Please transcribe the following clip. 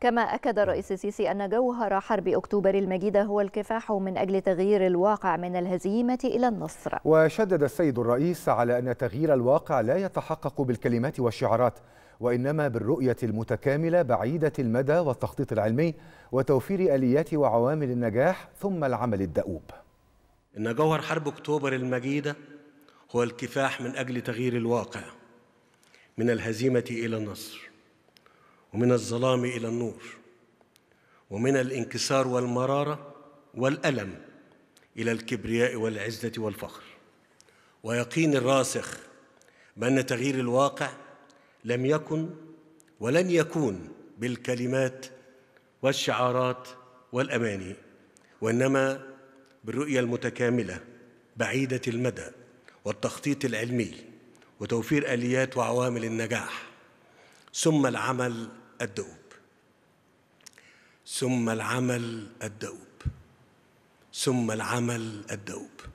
كما أكد الرئيس السيسي أن جوهر حرب أكتوبر المجيدة هو الكفاح من أجل تغيير الواقع من الهزيمة إلى النصر وشدد السيد الرئيس على أن تغيير الواقع لا يتحقق بالكلمات والشعارات وإنما بالرؤية المتكاملة بعيدة المدى والتخطيط العلمي وتوفير آليات وعوامل النجاح ثم العمل الدؤوب إن جوهر حرب أكتوبر المجيدة هو الكفاح من أجل تغيير الواقع من الهزيمة إلى النصر ومن الظلام إلى النور ومن الانكسار والمرارة والألم إلى الكبرياء والعزة والفخر ويقين الراسخ بأن تغيير الواقع لم يكن ولن يكون بالكلمات والشعارات والأماني وإنما بالرؤية المتكاملة بعيدة المدى والتخطيط العلمي وتوفير آليات وعوامل النجاح ثم العمل الدؤوب ثم العمل الدؤوب ثم العمل الدؤوب